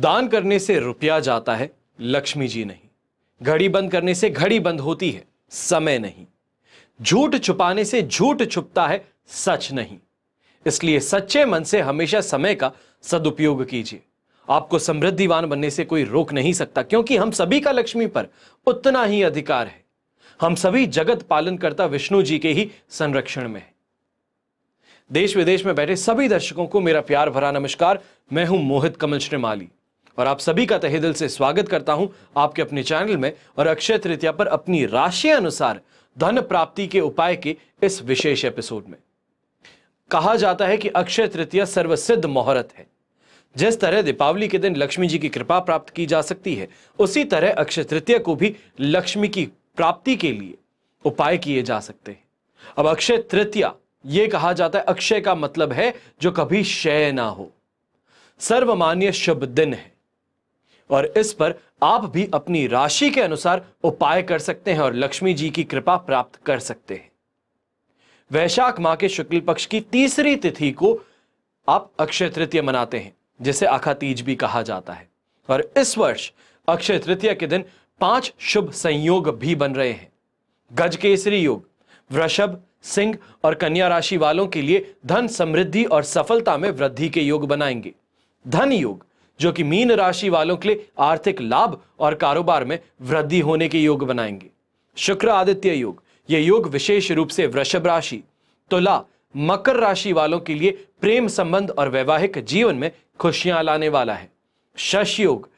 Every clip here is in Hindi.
दान करने से रुपया जाता है लक्ष्मी जी नहीं घड़ी बंद करने से घड़ी बंद होती है समय नहीं झूठ छुपाने से झूठ छुपता है सच नहीं इसलिए सच्चे मन से हमेशा समय का सदुपयोग कीजिए आपको समृद्धिवान बनने से कोई रोक नहीं सकता क्योंकि हम सभी का लक्ष्मी पर उतना ही अधिकार है हम सभी जगत पालन करता विष्णु जी के ही संरक्षण में है देश विदेश में बैठे सभी दर्शकों को मेरा प्यार भरा नमस्कार मैं हूं मोहित कमल श्रीमाली और आप सभी का तहे दिल से स्वागत करता हूं आपके अपने चैनल में और अक्षय तृतीया पर अपनी राशि अनुसार धन प्राप्ति के उपाय के इस विशेष एपिसोड में कहा जाता है कि अक्षय तृतीया सर्वसिद्ध मुहूर्त है जिस तरह दीपावली के दिन लक्ष्मी जी की कृपा प्राप्त की जा सकती है उसी तरह अक्षय तृतीया को भी लक्ष्मी की प्राप्ति के लिए उपाय किए जा सकते हैं अब अक्षय तृतीया यह कहा जाता है अक्षय का मतलब है जो कभी क्षय ना हो सर्वमान्य शुभ दिन है और इस पर आप भी अपनी राशि के अनुसार उपाय कर सकते हैं और लक्ष्मी जी की कृपा प्राप्त कर सकते हैं वैशाख माह के शुक्ल पक्ष की तीसरी तिथि को आप अक्षय तृतीय मनाते हैं जिसे आखा तीज भी कहा जाता है और इस वर्ष अक्षय तृतीय के दिन पांच शुभ संयोग भी बन रहे हैं गज केसरी योग वृषभ सिंह और कन्या राशि वालों के लिए धन समृद्धि और सफलता में वृद्धि के योग बनाएंगे धन योग जो कि मीन राशि वालों के लिए आर्थिक लाभ और कारोबार में वृद्धि होने के योग बनाएंगे शुक्र आदित्य योग ये योग विशेष रूप से वृषभ राशि तुला मकर राशि वालों के लिए प्रेम संबंध और वैवाहिक जीवन में खुशियां लाने वाला है शश योग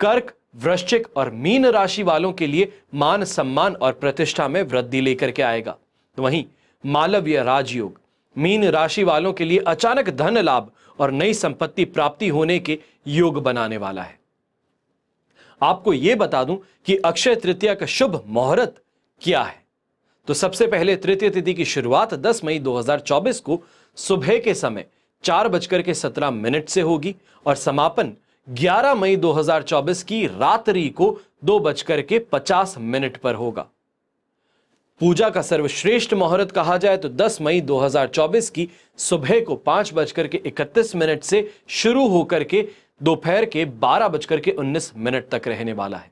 कर्क वृश्चिक और मीन राशि वालों के लिए मान सम्मान और प्रतिष्ठा में वृद्धि लेकर के आएगा तो वहीं मालवीय राजयोग मीन राशि वालों के लिए अचानक धन लाभ और नई संपत्ति प्राप्ति होने के योग बनाने वाला है आपको यह बता दूं कि अक्षय तृतीया का शुभ मुहूर्त क्या है तो सबसे पहले तृतीय तिथि की शुरुआत 10 मई 2024 को सुबह के समय चार बजकर के सत्रह मिनट से होगी और समापन 11 मई 2024 की रात्रि को दो बजकर के पचास मिनट पर होगा पूजा का सर्वश्रेष्ठ मुहूर्त कहा जाए तो 10 मई 2024 की सुबह को पांच बजकर के इकतीस मिनट से शुरू होकर के दोपहर के बारह बजकर के उन्नीस मिनट तक रहने वाला है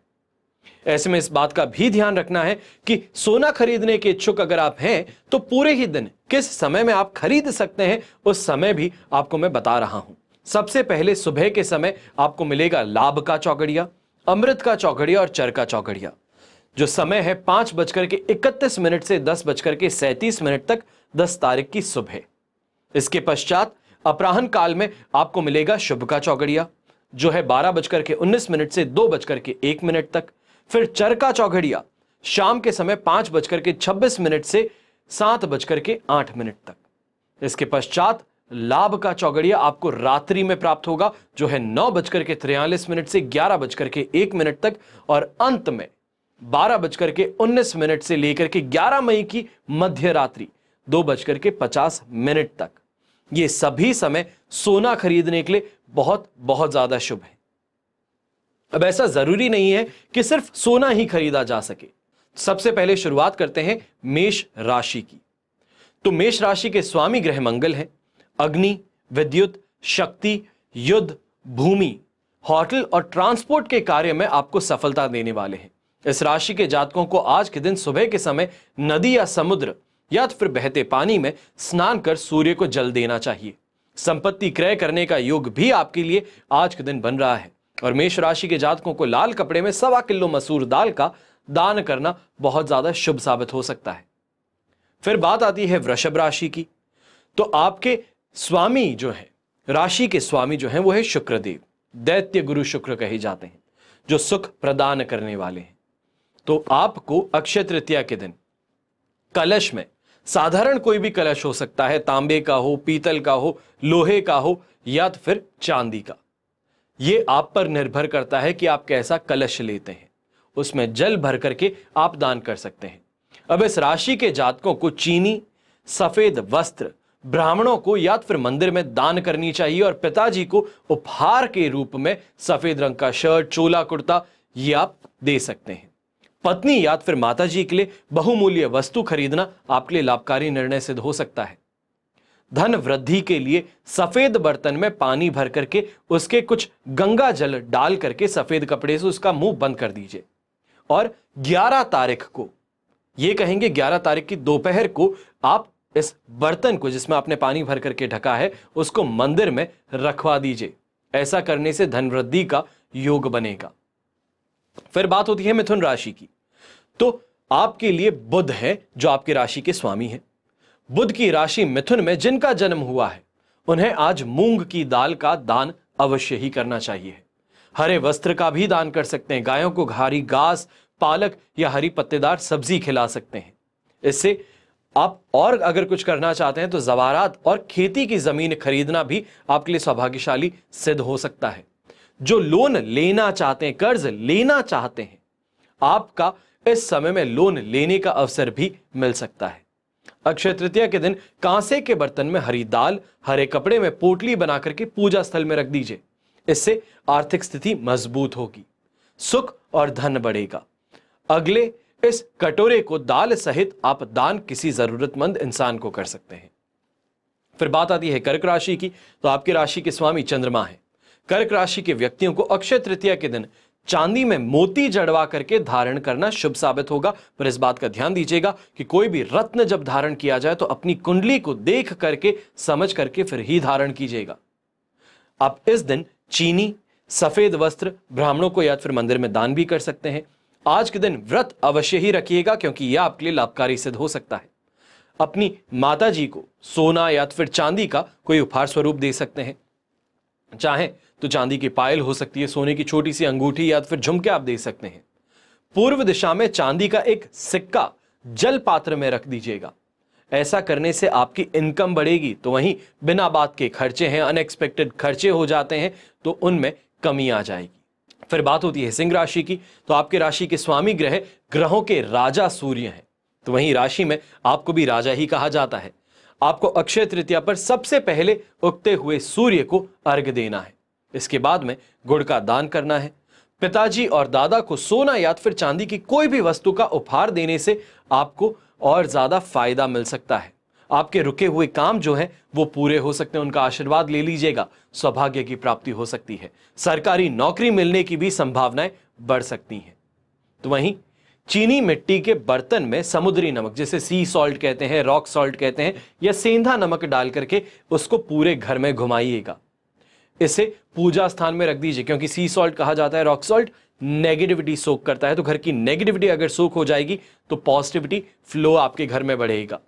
ऐसे में इस बात का भी ध्यान रखना है कि सोना खरीदने के इच्छुक अगर आप हैं तो पूरे ही दिन किस समय में आप खरीद सकते हैं उस समय भी आपको मैं बता रहा हूं सबसे पहले सुबह के समय आपको मिलेगा लाभ का चौकड़िया अमृत का चौकड़िया और चर का चौकड़िया जो समय है पांच बजकर के इकतीस मिनट से दस बजकर के सैतीस मिनट तक दस तारीख की सुबह इसके पश्चात अपराहन काल में आपको मिलेगा शुभ का चौघड़िया जो है बारह बजकर के उन्नीस मिनट से दो बजकर के एक मिनट तक फिर चर का चौघड़िया शाम के समय पांच बजकर के छब्बीस मिनट से सात बजकर के आठ मिनट तक इसके पश्चात लाभ का चौगड़िया आपको रात्रि में प्राप्त होगा जो है नौ बजकर के तिरयालीस मिनट से ग्यारह बजकर के एक मिनट तक और अंत में बारह बजकर के उन्नीस मिनट से लेकर के ग्यारह मई की मध्य रात्रि दो बजकर के पचास मिनट तक ये सभी समय सोना खरीदने के लिए बहुत बहुत ज्यादा शुभ है अब ऐसा जरूरी नहीं है कि सिर्फ सोना ही खरीदा जा सके सबसे पहले शुरुआत करते हैं मेष राशि की तो मेष राशि के स्वामी ग्रह मंगल हैं अग्नि विद्युत शक्ति युद्ध भूमि होटल और ट्रांसपोर्ट के कार्य में आपको सफलता देने वाले हैं इस राशि के जातकों को आज के दिन सुबह के समय नदी या समुद्र या तो फिर बहते पानी में स्नान कर सूर्य को जल देना चाहिए संपत्ति क्रय करने का योग भी आपके लिए आज के दिन बन रहा है और मेष राशि के जातकों को लाल कपड़े में सवा किलो मसूर दाल का दान करना बहुत ज्यादा शुभ साबित हो सकता है फिर बात आती है वृषभ राशि की तो आपके स्वामी जो है राशि के स्वामी जो है वो है शुक्रदेव दैत्य गुरु शुक्र कहे जाते हैं जो सुख प्रदान करने वाले हैं तो आपको अक्षय तृतीया के दिन कलश में साधारण कोई भी कलश हो सकता है तांबे का हो पीतल का हो लोहे का हो या तो फिर चांदी का यह आप पर निर्भर करता है कि आप कैसा कलश लेते हैं उसमें जल भर करके आप दान कर सकते हैं अब इस राशि के जातकों को चीनी सफेद वस्त्र ब्राह्मणों को या तो फिर मंदिर में दान करनी चाहिए और पिताजी को उपहार के रूप में सफेद रंग का शर्ट चोला कुर्ता ये आप दे सकते हैं पत्नी या तो फिर माताजी के लिए बहुमूल्य वस्तु खरीदना आपके लिए लाभकारी निर्णय सिद्ध हो सकता है धन वृद्धि के लिए सफेद बर्तन में पानी भर करके उसके कुछ गंगा जल डाल करके सफेद कपड़े से उसका मुंह बंद कर दीजिए और 11 तारीख को यह कहेंगे 11 तारीख की दोपहर को आप इस बर्तन को जिसमें आपने पानी भर करके ढका है उसको मंदिर में रखवा दीजिए ऐसा करने से धन वृद्धि का योग बनेगा फिर बात होती है मिथुन राशि की तो आपके लिए बुध है जो आपकी राशि के स्वामी है बुध की राशि मिथुन में जिनका जन्म हुआ है उन्हें आज मूंग की दाल का दान अवश्य ही करना चाहिए हरे वस्त्र का भी दान कर सकते हैं गायों को हरी घास पालक या हरी पत्तेदार सब्जी खिला सकते हैं इससे आप और अगर कुछ करना चाहते हैं तो जवारात और खेती की जमीन खरीदना भी आपके लिए सौभाग्यशाली सिद्ध हो सकता है जो लोन लेना चाहते हैं कर्ज लेना चाहते हैं आपका इस समय में लोन लेने का अवसर भी मिल सकता है अक्षय तृतीया के दिन कांसे के बर्तन में हरी दाल हरे कपड़े में पोटली बना करके पूजा स्थल में रख दीजिए इससे आर्थिक स्थिति मजबूत होगी सुख और धन बढ़ेगा अगले इस कटोरे को दाल सहित आप दान किसी जरूरतमंद इंसान को कर सकते हैं फिर बात आती है कर्क राशि की तो आपकी राशि के स्वामी चंद्रमा है कर्क राशि के व्यक्तियों को अक्षय तृतीया के दिन चांदी में मोती जड़वा करके धारण करना शुभ साबित होगा पर इस बात का ध्यान दीजिएगा कि कोई भी रत्न जब धारण किया जाए तो अपनी कुंडली को देख करके समझ करके फिर ही धारण कीजिएगा आप इस दिन चीनी सफेद वस्त्र ब्राह्मणों को या तो फिर मंदिर में दान भी कर सकते हैं आज के दिन व्रत अवश्य ही रखिएगा क्योंकि यह आपके लिए लाभकारी सिद्ध हो सकता है अपनी माता जी को सोना या तो फिर चांदी का कोई उपहार स्वरूप दे सकते हैं चाहे तो चांदी की पायल हो सकती है सोने की छोटी सी अंगूठी या तो फिर झुमके आप दे सकते हैं पूर्व दिशा में चांदी का एक सिक्का जल पात्र में रख दीजिएगा ऐसा करने से आपकी इनकम बढ़ेगी तो वहीं बिना बात के खर्चे हैं अनएक्सपेक्टेड खर्चे हो जाते हैं तो उनमें कमी आ जाएगी फिर बात होती है सिंह राशि की तो आपके राशि के स्वामी ग्रह ग्रहों के राजा सूर्य हैं तो वहीं राशि में आपको भी राजा ही कहा जाता है आपको अक्षय तृतीया पर सबसे पहले उगते हुए सूर्य को अर्घ देना है इसके बाद में गुड़ का दान करना है पिताजी और दादा को सोना या फिर चांदी की कोई भी वस्तु का उपहार देने से आपको और ज़्यादा फायदा मिल सकता है आपके रुके हुए काम जो है वो पूरे हो सकते हैं उनका आशीर्वाद ले लीजिएगा सौभाग्य की प्राप्ति हो सकती है सरकारी नौकरी मिलने की भी संभावनाएं बढ़ सकती हैं तो वहीं चीनी मिट्टी के बर्तन में समुद्री नमक जैसे सी सॉल्ट कहते हैं रॉक सॉल्ट कहते हैं या सेंधा नमक डाल करके उसको पूरे घर में घुमाइएगा इसे पूजा स्थान में रख दीजिए क्योंकि सी सॉल्ट कहा जाता है रॉक सॉल्ट नेगेटिविटी सोख करता है तो घर की नेगेटिविटी अगर सोख हो जाएगी तो पॉजिटिविटी फ्लो आपके घर में बढ़ेगा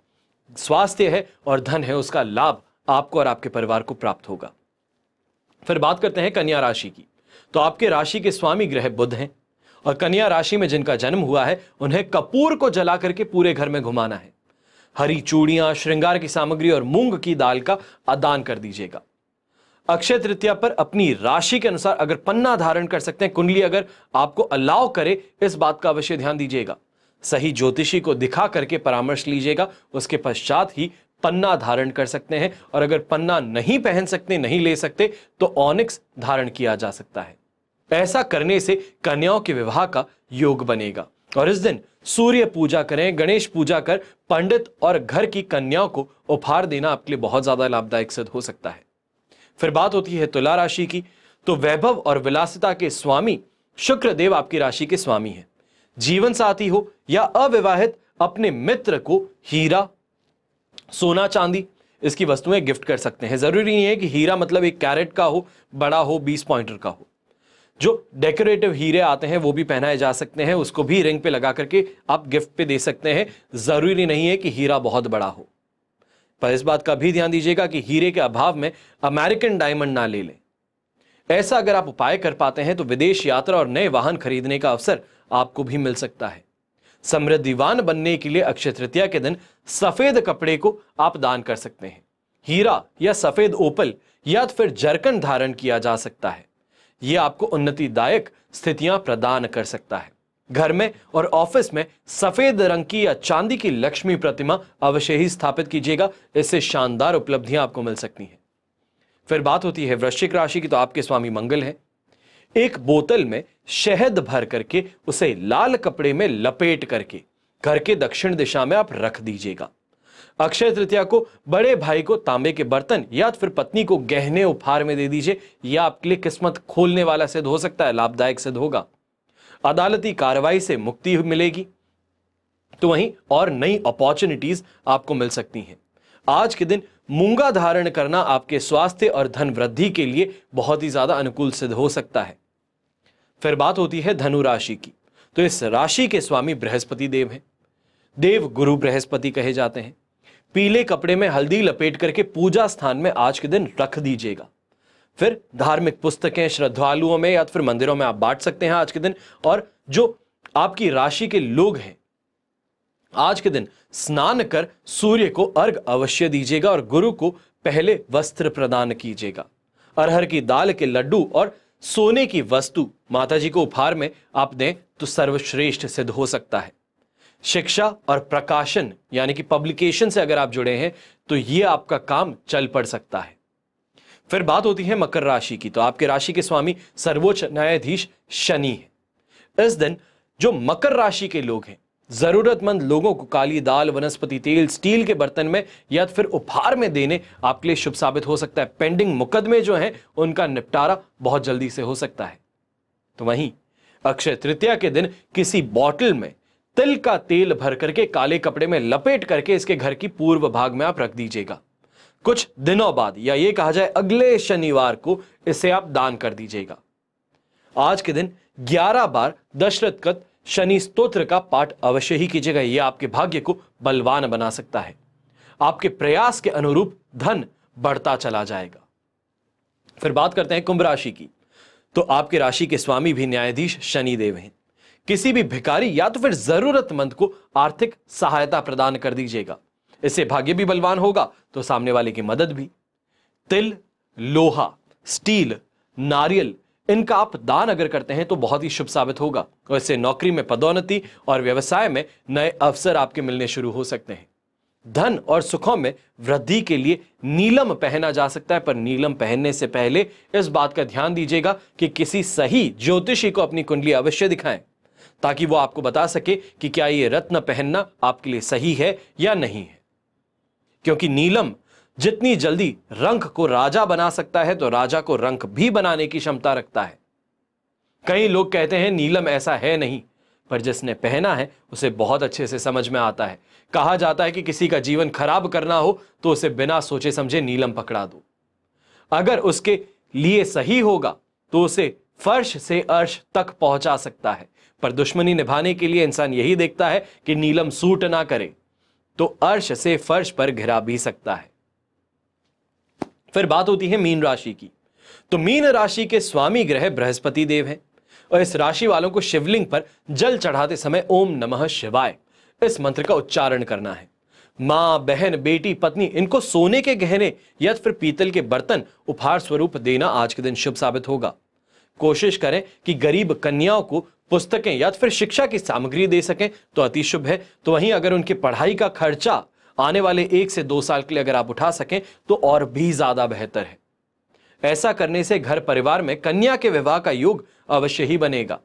स्वास्थ्य है और धन है उसका लाभ आपको और आपके परिवार को प्राप्त होगा फिर बात करते हैं कन्या राशि की तो आपके राशि के स्वामी ग्रह बुद्ध हैं और कन्या राशि में जिनका जन्म हुआ है उन्हें कपूर को जला करके पूरे घर में घुमाना है हरी चूड़ियां श्रृंगार की सामग्री और मूंग की दाल का आदान कर दीजिएगा अक्षय तृतीया पर अपनी राशि के अनुसार अगर पन्ना धारण कर सकते हैं कुंडली अगर आपको अलाव करे इस बात का अवश्य ध्यान दीजिएगा सही ज्योतिषी को दिखा करके परामर्श लीजिएगा उसके पश्चात ही पन्ना धारण कर सकते हैं और अगर पन्ना नहीं पहन सकते नहीं ले सकते तो ऑनिक्स धारण किया जा सकता है ऐसा करने से कन्याओं के विवाह का योग बनेगा और इस दिन सूर्य पूजा करें गणेश पूजा कर पंडित और घर की कन्याओं को उपहार देना आपके लिए बहुत ज्यादा लाभदायक सिद्ध हो सकता है फिर बात होती है तुला राशि की तो वैभव और विलासिता के स्वामी शुक्रदेव आपकी राशि के स्वामी हैं जीवन साथी हो या अविवाहित अपने मित्र को हीरा सोना चांदी इसकी वस्तुएं गिफ्ट कर सकते हैं जरूरी नहीं है कि हीरा मतलब एक कैरेट का हो बड़ा हो बीस पॉइंटर का हो जो डेकोरेटिव हीरे आते हैं वो भी पहनाए जा सकते हैं उसको भी रिंग पे लगा करके आप गिफ्ट पे दे सकते हैं जरूरी नहीं है कि हीरा बहुत बड़ा हो पर इस बात का भी ध्यान दीजिएगा कि हीरे के अभाव में अमेरिकन डायमंड ना ले लें ऐसा अगर आप उपाय कर पाते हैं तो विदेश यात्रा और नए वाहन खरीदने का अवसर आपको भी मिल सकता है समृद्धिवान बनने के लिए अक्षय तृतीया के दिन सफेद कपड़े को आप दान कर सकते हैं हीरा या सफेद ओपल या तो फिर जरकन धारण किया जा सकता है यह आपको उन्नतिदायक स्थितियां प्रदान कर सकता है घर में और ऑफिस में सफेद रंग की या चांदी की लक्ष्मी प्रतिमा अवश्य ही स्थापित कीजिएगा इससे शानदार उपलब्धियां आपको मिल सकती हैं फिर बात होती है वृश्चिक राशि की तो आपके स्वामी मंगल हैं एक बोतल में शहद भर करके उसे लाल कपड़े में लपेट करके घर के दक्षिण दिशा में आप रख दीजिएगा अक्षय तृतीया को बड़े भाई को तांबे के बर्तन या फिर पत्नी को गहने उपहार में दे दीजिए यह आपके लिए किस्मत खोलने वाला सिद्ध हो सकता है लाभदायक सिद्ध होगा अदालती कार्रवाई से मुक्ति मिलेगी तो वहीं और नई अपॉर्चुनिटीज आपको मिल सकती हैं आज के दिन मूंगा धारण करना आपके स्वास्थ्य और धन वृद्धि के लिए बहुत ही ज्यादा अनुकूल सिद्ध हो सकता है फिर बात होती है धनु राशि की तो इस राशि के स्वामी बृहस्पति देव हैं देव गुरु बृहस्पति कहे जाते हैं पीले कपड़े में हल्दी लपेट करके पूजा स्थान में आज के दिन रख दीजिएगा फिर धार्मिक पुस्तकें श्रद्धालुओं में या तो फिर मंदिरों में आप बांट सकते हैं आज के दिन और जो आपकी राशि के लोग हैं आज के दिन स्नान कर सूर्य को अर्घ अवश्य दीजिएगा और गुरु को पहले वस्त्र प्रदान कीजिएगा अरहर की दाल के लड्डू और सोने की वस्तु माता जी को उपहार में आप दें तो सर्वश्रेष्ठ सिद्ध हो सकता है शिक्षा और प्रकाशन यानी कि पब्लिकेशन से अगर आप जुड़े हैं तो ये आपका काम चल पड़ सकता है फिर बात होती है मकर राशि की तो आपके राशि के स्वामी सर्वोच्च न्यायाधीश शनि है इस दिन जो मकर राशि के लोग हैं जरूरतमंद लोगों को काली दाल वनस्पति तेल स्टील के बर्तन में या फिर उपहार में देने आपके लिए शुभ साबित हो सकता है पेंडिंग मुकदमे जो हैं उनका निपटारा बहुत जल्दी से हो सकता है तो वहीं अक्षय तृतीया के दिन किसी बॉटल में तिल का तेल भर करके काले कपड़े में लपेट करके इसके घर की पूर्व भाग में आप रख दीजिएगा कुछ दिनों बाद या ये कहा जाए अगले शनिवार को इसे आप दान कर दीजिएगा आज के दिन 11 बार दशरथ कत शनि स्तोत्र का पाठ अवश्य ही कीजिएगा यह आपके भाग्य को बलवान बना सकता है आपके प्रयास के अनुरूप धन बढ़ता चला जाएगा फिर बात करते हैं कुंभ राशि की तो आपके राशि के स्वामी भी न्यायाधीश शनिदेव हैं किसी भी भिकारी या तो फिर जरूरतमंद को आर्थिक सहायता प्रदान कर दीजिएगा इससे भाग्य भी बलवान होगा तो सामने वाले की मदद भी तिल लोहा स्टील नारियल इनका आप दान अगर करते हैं तो बहुत ही शुभ साबित होगा और इससे नौकरी में पदोन्नति और व्यवसाय में नए अवसर आपके मिलने शुरू हो सकते हैं धन और सुखों में वृद्धि के लिए नीलम पहना जा सकता है पर नीलम पहनने से पहले इस बात का ध्यान दीजिएगा कि किसी सही ज्योतिषी को अपनी कुंडली अवश्य दिखाएं ताकि वो आपको बता सके कि क्या ये रत्न पहनना आपके लिए सही है या नहीं है क्योंकि नीलम जितनी जल्दी रंक को राजा बना सकता है तो राजा को रंक भी बनाने की क्षमता रखता है कई लोग कहते हैं नीलम ऐसा है नहीं पर जिसने पहना है उसे बहुत अच्छे से समझ में आता है कहा जाता है कि किसी का जीवन खराब करना हो तो उसे बिना सोचे समझे नीलम पकड़ा दो अगर उसके लिए सही होगा तो उसे फर्श से अर्श तक पहुंचा सकता है पर दुश्मनी निभाने के लिए इंसान यही देखता है कि नीलम सूट ना करे तो अर्श से फर्श पर घिरा भी सकता है फिर बात होती है मीन राशि की तो मीन राशि के स्वामी ग्रह बृहस्पति देव हैं और इस राशि वालों को शिवलिंग पर जल चढ़ाते समय ओम नमः शिवाय इस मंत्र का उच्चारण करना है मां बहन बेटी पत्नी इनको सोने के गहने या फिर पीतल के बर्तन उपहार स्वरूप देना आज के दिन शुभ साबित होगा कोशिश करें कि गरीब कन्याओं को पुस्तकें या तो फिर शिक्षा की सामग्री दे सकें तो अति शुभ है तो वहीं अगर उनकी पढ़ाई का खर्चा आने वाले एक से दो साल के लिए अगर आप उठा सकें तो और भी ज्यादा बेहतर है ऐसा करने से घर परिवार में कन्या के विवाह का योग अवश्य ही बनेगा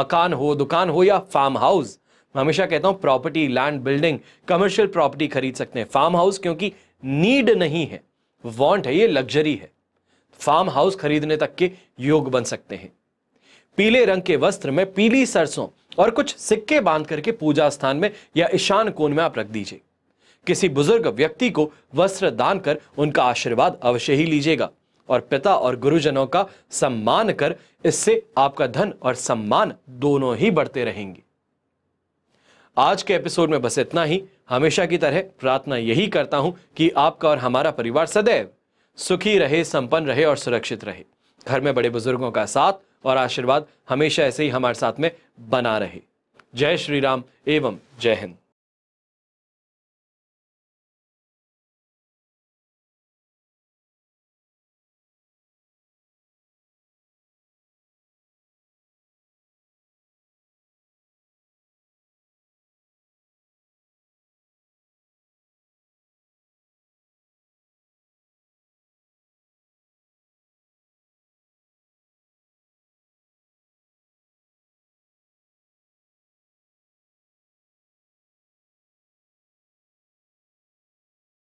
मकान हो दुकान हो या फार्म हाउस हमेशा कहता हूं property land building commercial property खरीद सकते हैं फार्म हाउस क्योंकि नीड नहीं है वांट है ये लग्जरी है फार्म हाउस खरीदने तक के योग बन सकते हैं पीले रंग के वस्त्र में पीली सरसों और कुछ सिक्के बांध करके पूजा स्थान में या ईशान कोण में आप रख दीजिए किसी बुजुर्ग व्यक्ति को वस्त्र दान कर उनका आशीर्वाद अवश्य ही लीजिएगा और पिता और गुरुजनों का सम्मान कर इससे आपका धन और सम्मान दोनों ही बढ़ते रहेंगे आज के एपिसोड में बस इतना ही हमेशा की तरह प्रार्थना यही करता हूं कि आपका और हमारा परिवार सदैव सुखी रहे संपन्न रहे और सुरक्षित रहे घर में बड़े बुजुर्गों का साथ और आशीर्वाद हमेशा ऐसे ही हमारे साथ में बना रहे जय श्री राम एवं जय हिंद